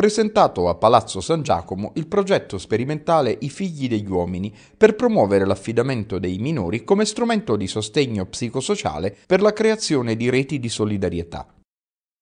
presentato a Palazzo San Giacomo il progetto sperimentale I figli degli uomini per promuovere l'affidamento dei minori come strumento di sostegno psicosociale per la creazione di reti di solidarietà.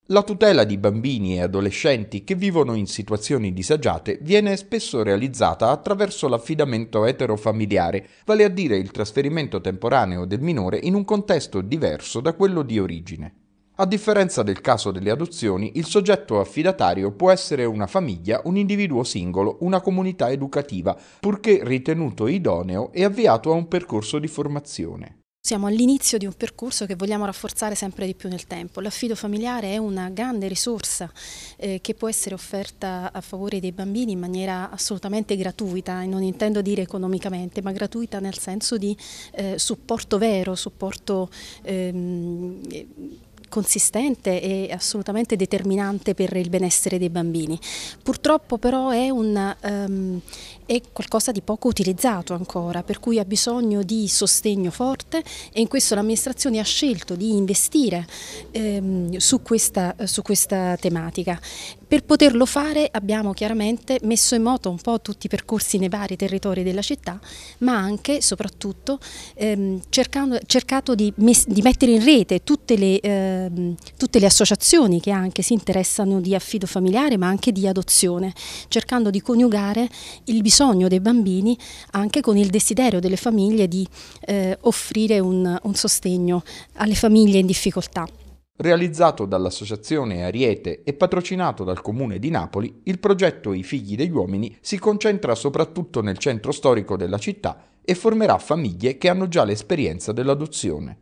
La tutela di bambini e adolescenti che vivono in situazioni disagiate viene spesso realizzata attraverso l'affidamento eterofamiliare, vale a dire il trasferimento temporaneo del minore in un contesto diverso da quello di origine. A differenza del caso delle adozioni, il soggetto affidatario può essere una famiglia, un individuo singolo, una comunità educativa, purché ritenuto idoneo e avviato a un percorso di formazione. Siamo all'inizio di un percorso che vogliamo rafforzare sempre di più nel tempo. L'affido familiare è una grande risorsa eh, che può essere offerta a favore dei bambini in maniera assolutamente gratuita, e non intendo dire economicamente, ma gratuita nel senso di eh, supporto vero, supporto ehm, consistente e assolutamente determinante per il benessere dei bambini. Purtroppo però è, una, um, ehm, è, qualcosa di poco utilizzato ancora, per cui ha bisogno di sostegno forte, e in questo l'amministrazione ha scelto di investire ehm, su, questa, su questa tematica. Per poterlo fare abbiamo chiaramente messo in moto un po' tutti i percorsi nei vari territori della città, ma anche e soprattutto ehm, cercando, cercato di, di, mettere in rete tutte le, ehm, tutte le associazioni che anche si interessano di affido familiare ma anche di adozione, cercando di coniugare il bisogno dei bambini anche con il desiderio delle famiglie di eh, offrire un, un sostegno alle famiglie in difficoltà. Realizzato dall'Associazione Ariete e patrocinato dal Comune di Napoli, il progetto I figli degli uomini si concentra soprattutto nel centro storico della città e formerà famiglie che hanno già l'esperienza dell'adozione.